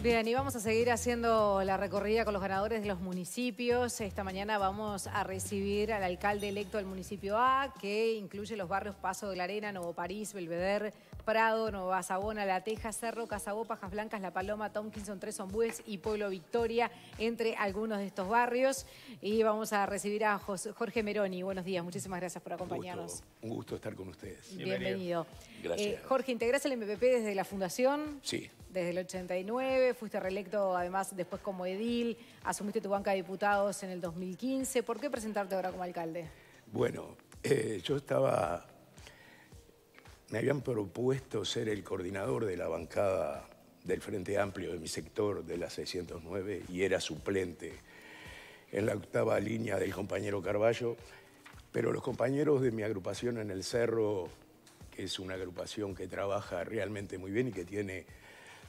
Bien, y vamos a seguir haciendo la recorrida con los ganadores de los municipios. Esta mañana vamos a recibir al alcalde electo del municipio A, que incluye los barrios Paso de la Arena, Nuevo París, Belvedere, Prado, Nueva Sabona, La Teja, Cerro, Casabó, Pajas Blancas, La Paloma, Tomkinson, Tres y Pueblo Victoria, entre algunos de estos barrios. Y vamos a recibir a Jorge Meroni. Buenos días, muchísimas gracias por acompañarnos. Un gusto, estar con ustedes. Bienvenido. Gracias. Eh, Jorge, ¿integrás el MPP desde la Fundación? Sí desde el 89, fuiste reelecto además después como edil, asumiste tu banca de diputados en el 2015. ¿Por qué presentarte ahora como alcalde? Bueno, eh, yo estaba... Me habían propuesto ser el coordinador de la bancada del Frente Amplio de mi sector, de la 609, y era suplente en la octava línea del compañero Carballo, pero los compañeros de mi agrupación en el Cerro, que es una agrupación que trabaja realmente muy bien y que tiene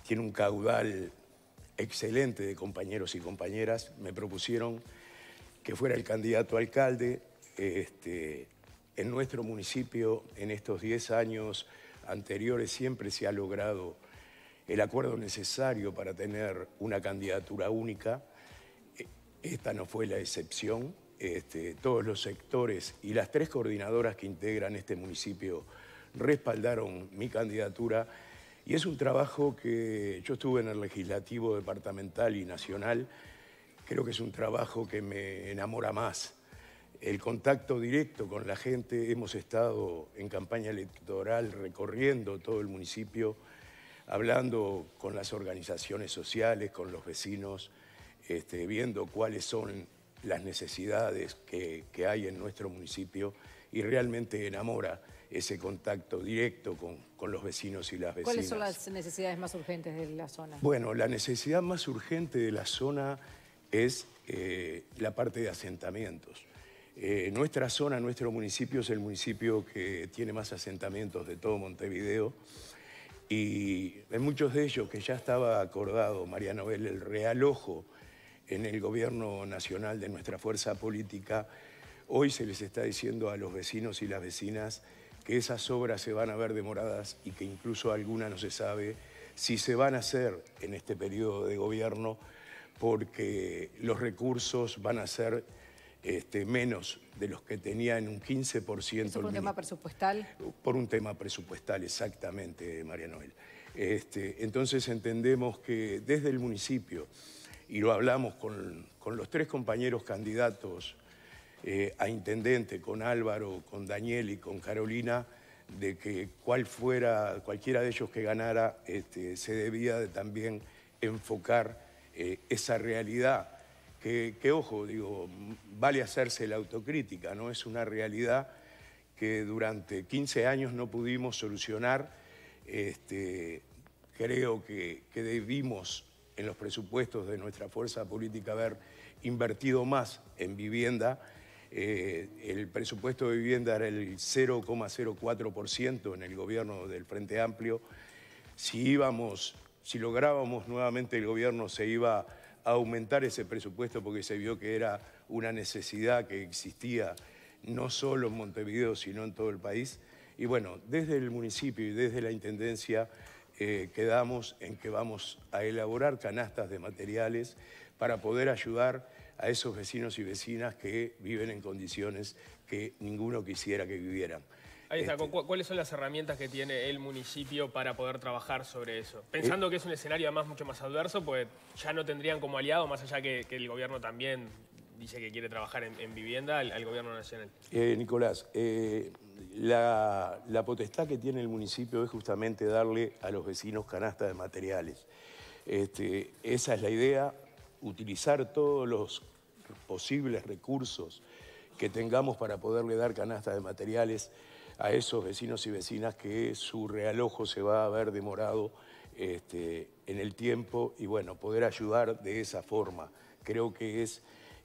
tiene un caudal excelente de compañeros y compañeras. Me propusieron que fuera el candidato alcalde. Este, en nuestro municipio, en estos 10 años anteriores, siempre se ha logrado el acuerdo necesario para tener una candidatura única. Esta no fue la excepción. Este, todos los sectores y las tres coordinadoras que integran este municipio respaldaron mi candidatura y es un trabajo que yo estuve en el legislativo departamental y nacional, creo que es un trabajo que me enamora más. El contacto directo con la gente, hemos estado en campaña electoral recorriendo todo el municipio, hablando con las organizaciones sociales, con los vecinos, este, viendo cuáles son las necesidades que, hay en nuestro municipio y realmente enamora ese contacto directo con, los vecinos y las vecinas. ¿Cuáles son las necesidades más urgentes de la zona? Bueno, la necesidad más urgente de la zona es eh, la parte de asentamientos. Eh, nuestra zona, nuestro municipio es el municipio que tiene más asentamientos de todo Montevideo y hay muchos de ellos que ya estaba acordado, María Noel, el Real Ojo, en el gobierno nacional de nuestra fuerza política, hoy se les está diciendo a los vecinos y las vecinas que esas obras se van a ver demoradas y que incluso alguna no se sabe si se van a hacer en este periodo de gobierno porque los recursos van a ser este, menos de los que tenía en un 15%. ¿Por un tema presupuestal? Por un tema presupuestal, exactamente, María Noel. Este, entonces entendemos que desde el municipio y lo hablamos con, los tres compañeros candidatos eh, a intendente, con Álvaro, con Daniel y con Carolina, de que cual fuera, cualquiera de ellos que ganara, este, se debía de también enfocar eh, esa realidad. Que, ojo, digo, vale hacerse la autocrítica, ¿no? Es una realidad que durante 15 años no pudimos solucionar. Este, creo que, que debimos en los presupuestos de nuestra fuerza política haber invertido más en vivienda. Eh, el presupuesto de vivienda era el 0,04% en el gobierno del Frente Amplio. Si íbamos, si lográbamos nuevamente el gobierno, se iba a aumentar ese presupuesto porque se vio que era una necesidad que existía no solo en Montevideo, sino en todo el país. Y bueno, desde el municipio y desde la Intendencia eh, quedamos en que vamos a elaborar canastas de materiales para poder ayudar a esos vecinos y vecinas que viven en condiciones que ninguno quisiera que vivieran. Ahí está, este, ¿cuáles son las herramientas que tiene el municipio para poder trabajar sobre eso? Pensando eh. que es un escenario además mucho más adverso, pues ya no tendrían como aliado, más allá que, el gobierno también dice que quiere trabajar en, vivienda, al, gobierno nacional. Eh, Nicolás, la, potestad que tiene el municipio es justamente darle a los vecinos canasta de materiales. Este, esa es la idea, utilizar todos los posibles recursos que tengamos para poderle dar canasta de materiales a esos vecinos y vecinas que su realojo se va a ver demorado este, en el tiempo y bueno, poder ayudar de esa forma. Creo que es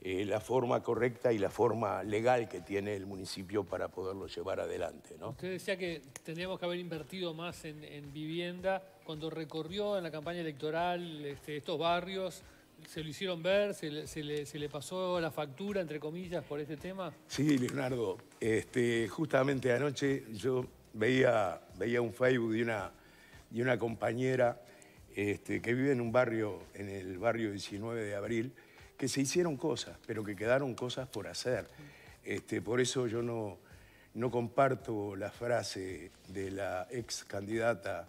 eh, la forma correcta y la forma legal que tiene el municipio para poderlo llevar adelante. ¿no? Usted decía que tendríamos que haber invertido más en, vivienda. Cuando recorrió en la campaña electoral este, estos barrios, ¿se lo hicieron ver? ¿Se le, pasó la factura, entre comillas, por este tema? Sí, Leonardo. Este, justamente anoche yo veía, veía un Facebook de una, una compañera este, que vive en un barrio, en el barrio 19 de abril, que se hicieron cosas, pero que quedaron cosas por hacer. Este, por eso yo no, no comparto la frase de la ex candidata,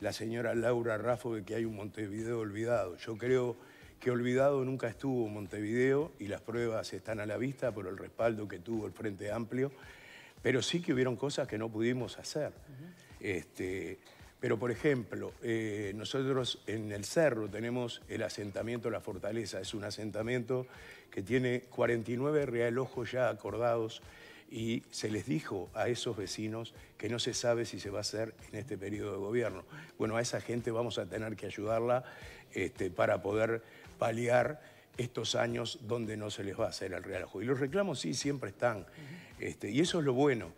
la señora Laura Raffo, de que hay un Montevideo olvidado. Yo creo que olvidado nunca estuvo Montevideo y las pruebas están a la vista por el respaldo que tuvo el Frente Amplio, pero sí que hubieron cosas que no pudimos hacer. Este, pero, por ejemplo, eh, nosotros en el cerro tenemos el asentamiento La Fortaleza. Es un asentamiento que tiene 49 realojos ya acordados y se les dijo a esos vecinos que no se sabe si se va a hacer en este periodo de gobierno. Bueno, a esa gente vamos a tener que ayudarla este, para poder paliar estos años donde no se les va a hacer el realojo. Y los reclamos sí siempre están, este, y eso es lo bueno.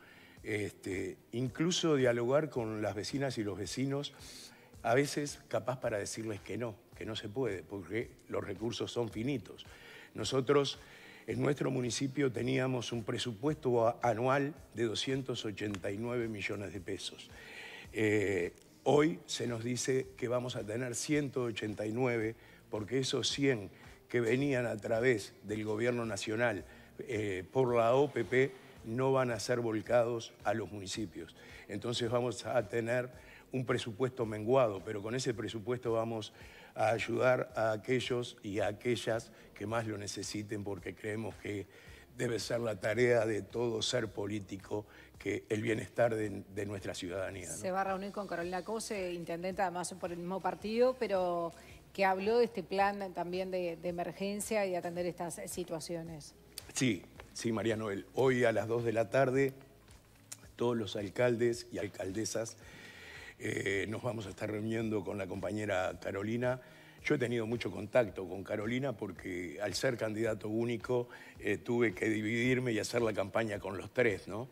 Este, incluso dialogar con las vecinas y los vecinos, a veces capaz para decirles que no, que no se puede, porque los recursos son finitos. Nosotros en nuestro municipio teníamos un presupuesto anual de 289 millones de pesos. Eh, hoy se nos dice que vamos a tener 189, porque esos 100 que venían a través del gobierno nacional eh, por la OPP no van a ser volcados a los municipios. Entonces vamos a tener un presupuesto menguado, pero con ese presupuesto vamos a ayudar a aquellos y a aquellas que más lo necesiten porque creemos que debe ser la tarea de todo ser político que el bienestar de, nuestra ciudadanía. Se va a reunir con Carolina Cose, intendente además por el mismo partido, pero que habló de este plan también de, de emergencia y de atender estas situaciones. Sí, Sí, María Noel. Hoy a las 2 de la tarde, todos los alcaldes y alcaldesas eh, nos vamos a estar reuniendo con la compañera Carolina. Yo he tenido mucho contacto con Carolina porque al ser candidato único eh, tuve que dividirme y hacer la campaña con los tres, ¿no?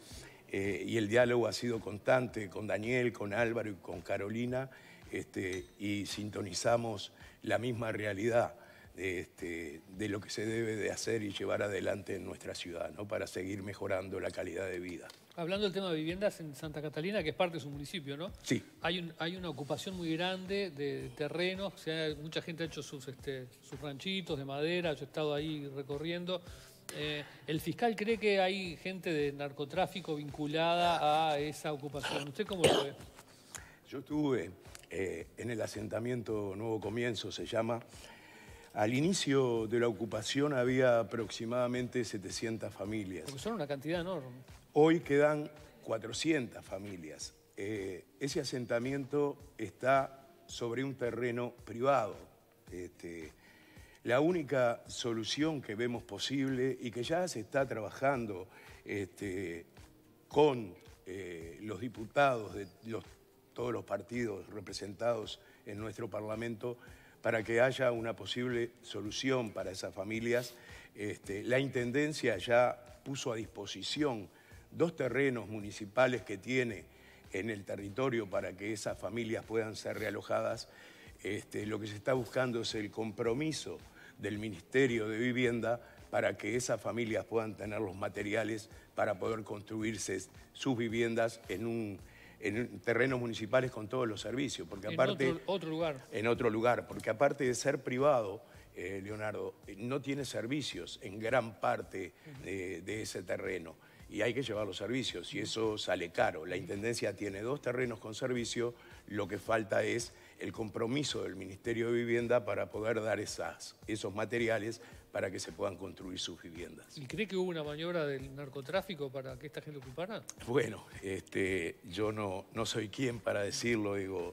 Eh, y el diálogo ha sido constante con Daniel, con Álvaro y con Carolina este, y sintonizamos la misma realidad. Este, de lo que se debe de hacer y llevar adelante en nuestra ciudad, ¿no? para seguir mejorando la calidad de vida. Hablando del tema de viviendas en Santa Catalina, que es parte de su municipio, ¿no? Sí. Hay, hay una ocupación muy grande de terrenos, mucha gente ha hecho sus, este, sus ranchitos de madera, yo he estado ahí recorriendo. Eh, ¿El fiscal cree que hay gente de narcotráfico vinculada a esa ocupación? ¿Usted cómo lo ve? Yo estuve eh, en el asentamiento Nuevo Comienzo, se llama, al inicio de la ocupación había aproximadamente 700 familias. Porque son una cantidad enorme. Hoy quedan 400 familias. Eh, ese asentamiento está sobre un terreno privado. Este, la única solución que vemos posible y que ya se está trabajando este, con eh, los diputados de todos los partidos representados en nuestro Parlamento para que haya una posible solución para esas familias. Este, la Intendencia ya puso a disposición dos terrenos municipales que tiene en el territorio para que esas familias puedan ser realojadas. Este, lo que se está buscando es el compromiso del Ministerio de Vivienda para que esas familias puedan tener los materiales para poder construirse sus viviendas en un en terrenos municipales con todos los servicios, porque aparte... En otro, lugar. En otro lugar, porque aparte de ser privado, eh, Leonardo, eh, no tiene servicios en gran parte de, ese terreno y hay que llevar los servicios y eso sale caro. La Intendencia tiene dos terrenos con servicio, lo que falta es el compromiso del Ministerio de Vivienda para poder dar esas, esos materiales para que se puedan construir sus viviendas. ¿Y cree que hubo una maniobra del narcotráfico para que esta gente ocupara? Bueno, este, yo no, soy quien para decirlo, digo,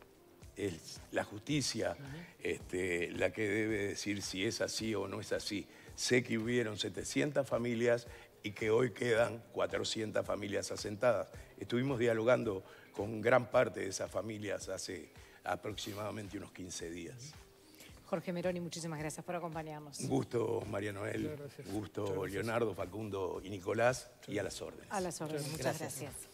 es la justicia este, la que debe decir si es así o no es así. Sé que hubieron 700 familias y que hoy quedan 400 familias asentadas. Estuvimos dialogando con gran parte de esas familias hace aproximadamente unos 15 días. Jorge Meroni, muchísimas gracias por acompañarnos. gusto, María Noel. gusto, Leonardo, Facundo y Nicolás. Y a las órdenes. A las órdenes. Muchas gracias.